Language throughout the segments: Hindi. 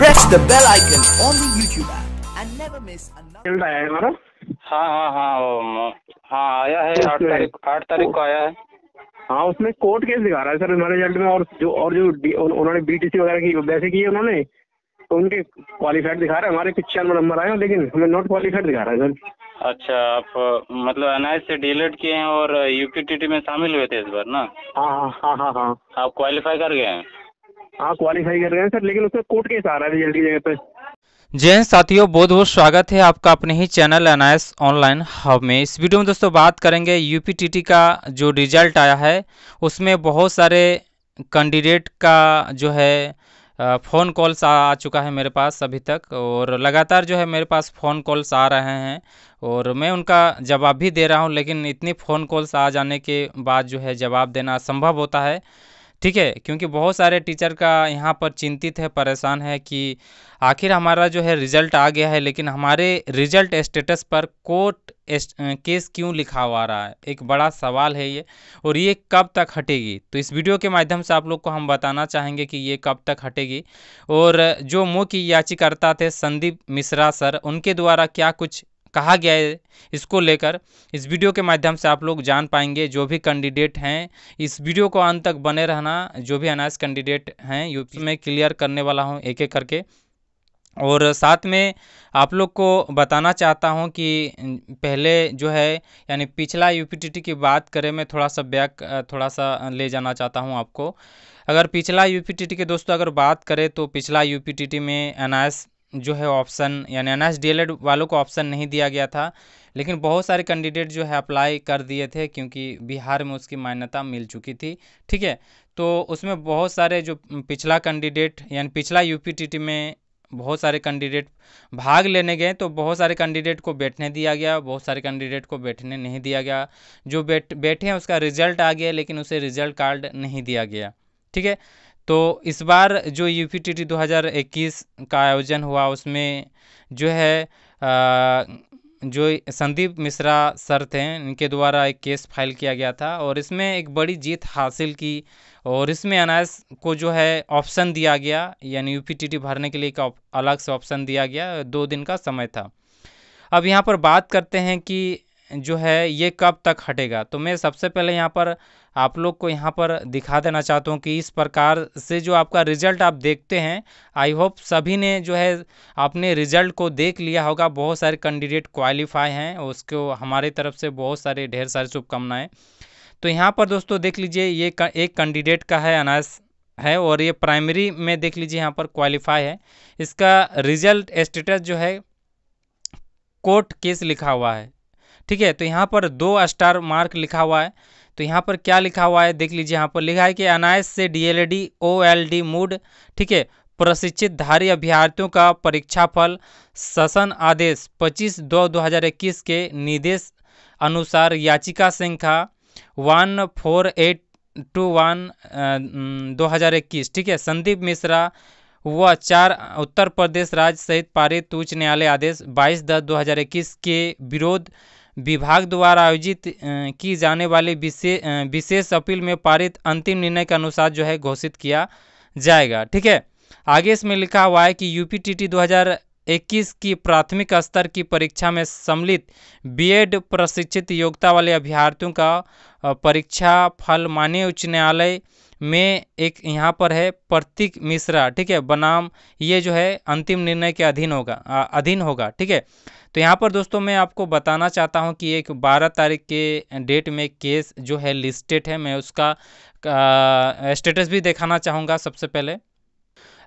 Press the bell icon on the YouTube app and never miss another. चल रहा है हमारा हाँ हाँ हाँ हाँ आया है आठ तारीख आठ तारीख को आया है हाँ उसमें कोर्ट केस दिखा रहा है सर हमारे रिजल्ट में और जो और जो उन्होंने बीटीसी वगैरह की वैसे की है उन्होंने तो उनके क्वालिफाइड दिखा रहा है हमारे पिचानवे नंबर आए लेकिन हमें नॉट क्वालिफाइड दिखा रहा है सर अच्छा आप मतलब एनआई से डीलेट किए हैं और यूपीटीटी में शामिल हुए थे इस बार ना हाँ हाँ हाँ हाँ हाँ आप क्वालिफाई कर गए हैं हाँ क्वालिफाई कर रहे हैं सर लेकिन उसमें कोर्ट केस आ रहा है जल्दी जगह पे साथियों बहुत बहुत स्वागत है आपका अपने ही चैनल एनआईएस ऑनलाइन हब में इस वीडियो में दोस्तों बात करेंगे यूपीटीटी का जो रिजल्ट आया है उसमें बहुत सारे कैंडिडेट का जो है फ़ोन कॉल्स आ, आ चुका है मेरे पास अभी तक और लगातार जो है मेरे पास फ़ोन कॉल्स आ रहे हैं और मैं उनका जवाब भी दे रहा हूँ लेकिन इतनी फ़ोन कॉल्स आ जाने के बाद जो है जवाब देना असंभव होता है ठीक है क्योंकि बहुत सारे टीचर का यहाँ पर चिंतित है परेशान है कि आखिर हमारा जो है रिज़ल्ट आ गया है लेकिन हमारे रिज़ल्ट स्टेटस पर कोर्ट केस क्यों लिखा हुआ रहा है एक बड़ा सवाल है ये और ये कब तक हटेगी तो इस वीडियो के माध्यम से आप लोग को हम बताना चाहेंगे कि ये कब तक हटेगी और जो मुख्य याचिकाकर्ता थे संदीप मिश्रा सर उनके द्वारा क्या कुछ कहा गया है इसको लेकर इस वीडियो के माध्यम से आप लोग जान पाएंगे जो भी कैंडिडेट हैं इस वीडियो को अंत तक बने रहना जो भी अनाज कैंडिडेट हैं यूपी में क्लियर करने वाला हूँ एक एक करके और साथ में आप लोग को बताना चाहता हूं कि पहले जो है यानी पिछला यूपीटीटी की बात करें मैं थोड़ा सा बैक थोड़ा सा ले जाना चाहता हूं आपको अगर पिछला यूपीटीटी के दोस्तों अगर बात करें तो पिछला यूपीटीटी में एनआईएस जो है ऑप्शन यानी एन एस वालों को ऑप्शन नहीं दिया गया था लेकिन बहुत सारे कैंडिडेट जो है अप्लाई कर दिए थे क्योंकि बिहार में उसकी मान्यता मिल चुकी थी ठीक है तो उसमें बहुत सारे जो पिछला कैंडिडेट यानी पिछला यूपीटीटी में बहुत सारे कैंडिडेट भाग लेने गए तो बहुत सारे कैंडिडेट को बैठने दिया गया बहुत सारे कैंडिडेट को बैठने नहीं दिया गया जो बैठ बैठे हैं उसका रिजल्ट आ गया लेकिन उसे रिजल्ट कार्ड नहीं दिया गया ठीक है तो इस बार जो यू पी टी टी दो हज़ार इक्कीस का आयोजन हुआ उसमें जो है आ, जो संदीप मिश्रा सर थे इनके द्वारा एक केस फाइल किया गया था और इसमें एक बड़ी जीत हासिल की और इसमें अनायस को जो है ऑप्शन दिया गया यानी यू भरने के लिए एक अलग से ऑप्शन दिया गया दो दिन का समय था अब यहाँ पर बात करते हैं कि जो है ये कब तक हटेगा तो मैं सबसे पहले यहाँ पर आप लोग को यहाँ पर दिखा देना चाहता हूँ कि इस प्रकार से जो आपका रिजल्ट आप देखते हैं आई होप सभी ने जो है अपने रिजल्ट को देख लिया होगा बहुत सारे कैंडिडेट क्वालिफाई हैं उसको हमारे तरफ से बहुत सारे ढेर सारी शुभकामनाएँ तो यहाँ पर दोस्तों देख लीजिए ये एक कैंडिडेट का है अनाज है और ये प्राइमरी में देख लीजिए यहाँ पर क्वालिफाई है इसका रिजल्ट स्टेटस जो है कोर्ट केस लिखा हुआ है ठीक है तो यहाँ पर दो स्टार मार्क लिखा हुआ है तो यहाँ पर क्या लिखा हुआ है देख लीजिए यहाँ पर लिखा है कि अनायस से एल डी मूड ठीक है प्रशिक्षित धारी अभ्यर्थियों का परीक्षाफल शासन आदेश 25 दो 2021 के निर्देश अनुसार याचिका संख्या one four eight two one दो हज़ार इक्कीस ठीक है संदीप मिश्रा व चार उत्तर प्रदेश राज्य सहित पारित उच्च न्यायालय आदेश 22 दस 2021 के विरोध विभाग द्वारा आयोजित की जाने वाली विशेष विशेष अपील में पारित अंतिम निर्णय के अनुसार जो है घोषित किया जाएगा ठीक है आगे इसमें लिखा हुआ है कि यूपीटीटी 2021 की प्राथमिक स्तर की परीक्षा में सम्मिलित बीएड प्रशिक्षित योग्यता वाले अभ्यर्थियों का परीक्षा फल माननीय उच्च न्यायालय में एक यहाँ पर है प्रतीक मिश्रा ठीक है बनाम ये जो है अंतिम निर्णय के अधीन होगा अधीन होगा ठीक है तो यहाँ पर दोस्तों मैं आपको बताना चाहता हूँ कि एक 12 तारीख के डेट में केस जो है लिस्टेड है मैं उसका स्टेटस भी दिखाना चाहूँगा सबसे पहले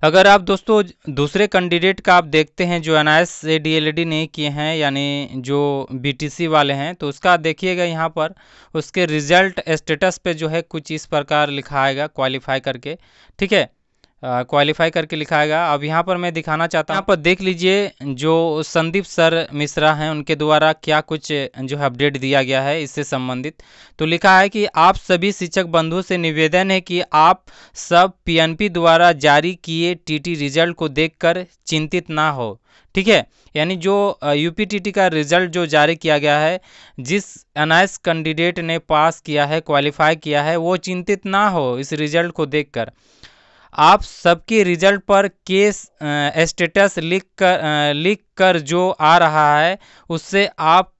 अगर आप दोस्तों दूसरे कैंडिडेट का आप देखते हैं जो एन से डी नहीं किए हैं यानी जो सी वाले हैं तो उसका देखिएगा यहाँ पर उसके रिजल्ट स्टेटस पे जो है कुछ इस प्रकार लिखा आएगा क्वालिफाई करके ठीक है क्वालिफाई करके लिखाएगा अब यहाँ पर मैं दिखाना चाहता हूँ यहाँ पर देख लीजिए जो संदीप सर मिश्रा हैं उनके द्वारा क्या कुछ जो है अपडेट दिया गया है इससे संबंधित तो लिखा है कि आप सभी शिक्षक बंधुओं से निवेदन है कि आप सब पीएनपी द्वारा जारी किए टीटी रिजल्ट को देखकर चिंतित ना हो ठीक है यानी जो यूपीटीटी का रिजल्ट जो जारी किया गया है जिस एनआईएस कैंडिडेट ने पास किया है क्वालिफाई किया है वो चिंतित ना हो इस रिजल्ट को देखकर आप सबके रिजल्ट पर केस स्टेटस लिख कर लिख कर जो आ रहा है उससे आप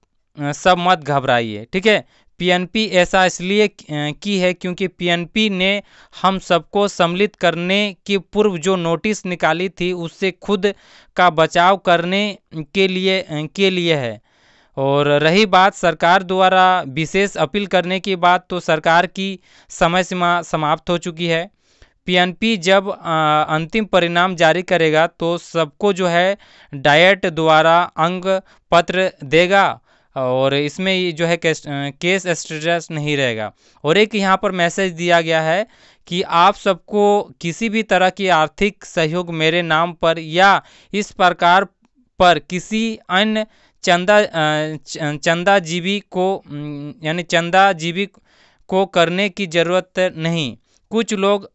सब मत घबराइए ठीक है पीएनपी ऐसा इसलिए की है क्योंकि पीएनपी ने हम सबको सम्मिलित करने की पूर्व जो नोटिस निकाली थी उससे खुद का बचाव करने के लिए के लिए है और रही बात सरकार द्वारा विशेष अपील करने की बात तो सरकार की समय सीमा समाप्त हो चुकी है पीएनपी जब अंतिम परिणाम जारी करेगा तो सबको जो है डाइट द्वारा अंग पत्र देगा और इसमें जो है केस स्टेटस नहीं रहेगा और एक यहाँ पर मैसेज दिया गया है कि आप सबको किसी भी तरह की आर्थिक सहयोग मेरे नाम पर या इस प्रकार पर किसी अन्य चंदा चंदा जीवी को यानी चंदा जीवी को करने की ज़रूरत नहीं कुछ लोग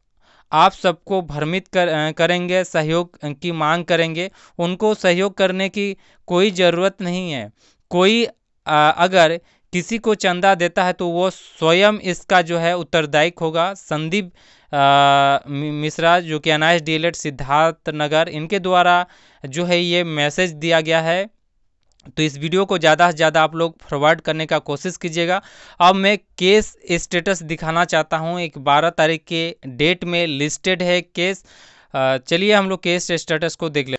आप सबको भ्रमित कर करेंगे सहयोग की मांग करेंगे उनको सहयोग करने की कोई ज़रूरत नहीं है कोई आ, अगर किसी को चंदा देता है तो वो स्वयं इसका जो है उत्तरदायक होगा संदीप मिश्रा जो कि अनाइस डीलर e सिद्धार्थ नगर इनके द्वारा जो है ये मैसेज दिया गया है तो इस वीडियो को ज़्यादा से ज़्यादा आप लोग फॉरवर्ड करने का कोशिश कीजिएगा अब मैं केस स्टेटस दिखाना चाहता हूँ एक बारह तारीख के डेट में लिस्टेड है केस चलिए हम लोग केस स्टेटस को देख ले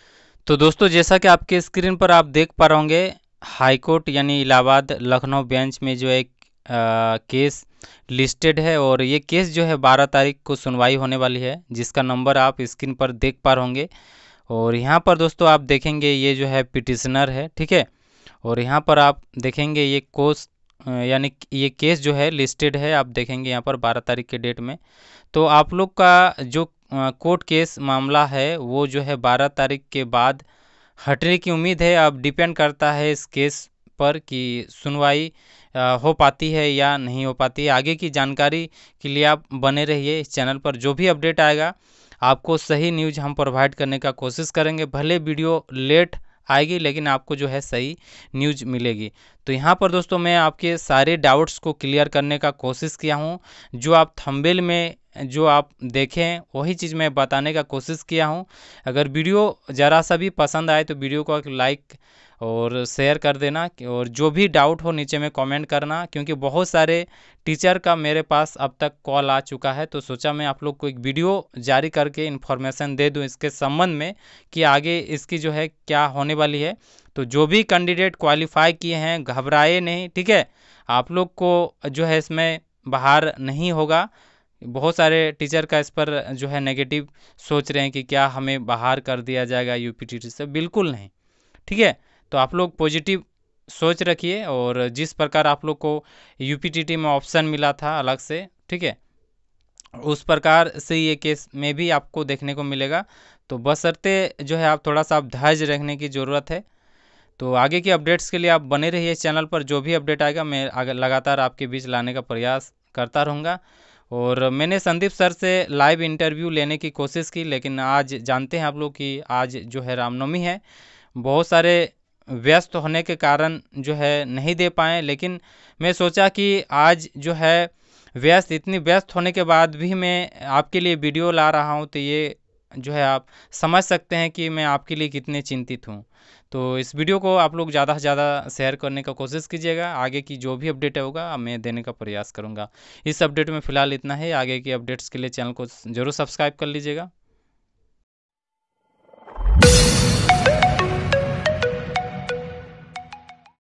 तो दोस्तों जैसा कि आपके स्क्रीन पर आप देख पा रहे होंगे हाईकोर्ट यानी इलाहाबाद लखनऊ बेंच में जो एक आ, केस लिस्टेड है और ये केस जो है बारह तारीख को सुनवाई होने वाली है जिसका नंबर आप स्क्रीन पर देख पा रहे होंगे और यहाँ पर दोस्तों आप देखेंगे ये जो है पिटिशनर है ठीक है और यहाँ पर आप देखेंगे ये कोस यानी ये केस जो है लिस्टेड है आप देखेंगे यहाँ पर बारह तारीख के डेट में तो आप लोग का जो कोर्ट केस मामला है वो जो है बारह तारीख के बाद हटने की उम्मीद है अब डिपेंड करता है इस केस पर कि सुनवाई हो पाती है या नहीं हो पाती है आगे की जानकारी के लिए आप बने रहिए इस चैनल पर जो भी अपडेट आएगा आपको सही न्यूज हम प्रोवाइड करने का कोशिश करेंगे भले वीडियो लेट आएगी लेकिन आपको जो है सही न्यूज मिलेगी तो यहाँ पर दोस्तों मैं आपके सारे डाउट्स को क्लियर करने का कोशिश किया हूँ जो आप थंबेल में जो आप देखें वही चीज़ मैं बताने का कोशिश किया हूँ अगर वीडियो ज़रा सा भी पसंद आए तो वीडियो को लाइक और शेयर कर देना और जो भी डाउट हो नीचे में कमेंट करना क्योंकि बहुत सारे टीचर का मेरे पास अब तक कॉल आ चुका है तो सोचा मैं आप लोग को एक वीडियो जारी करके इन्फॉर्मेशन दे दूँ इसके संबंध में कि आगे इसकी जो है क्या होने वाली है तो जो भी कैंडिडेट क्वालिफाई किए हैं घबराए नहीं ठीक है आप लोग को जो है इसमें बाहर नहीं होगा बहुत सारे टीचर का इस पर जो है नेगेटिव सोच रहे हैं कि क्या हमें बाहर कर दिया जाएगा यूपी टी से बिल्कुल नहीं ठीक है तो आप लोग पॉजिटिव सोच रखिए और जिस प्रकार आप लोग को यू में ऑप्शन मिला था अलग से ठीक है उस प्रकार से ये केस में भी आपको देखने को मिलेगा तो बसरते जो है आप थोड़ा सा आप धैर्य रखने की ज़रूरत है तो आगे के अपडेट्स के लिए आप बने रहिए चैनल पर जो भी अपडेट आएगा मैं आगे लगातार आपके बीच लाने का प्रयास करता रहूँगा और मैंने संदीप सर से लाइव इंटरव्यू लेने की कोशिश की लेकिन आज जानते हैं आप लोग कि आज जो है रामनवमी है बहुत सारे व्यस्त होने के कारण जो है नहीं दे पाए लेकिन मैं सोचा कि आज जो है व्यस्त इतनी व्यस्त होने के बाद भी मैं आपके लिए वीडियो ला रहा हूँ तो ये जो है आप समझ सकते हैं कि मैं आपके लिए कितने चिंतित हूँ तो इस वीडियो को आप लोग ज़्यादा से ज़्यादा शेयर करने का कोशिश कीजिएगा आगे की जो भी अपडेट होगा मैं देने का प्रयास करूँगा इस अपडेट में फ़िलहाल इतना है आगे की अपडेट्स के लिए चैनल को ज़रूर सब्सक्राइब कर लीजिएगा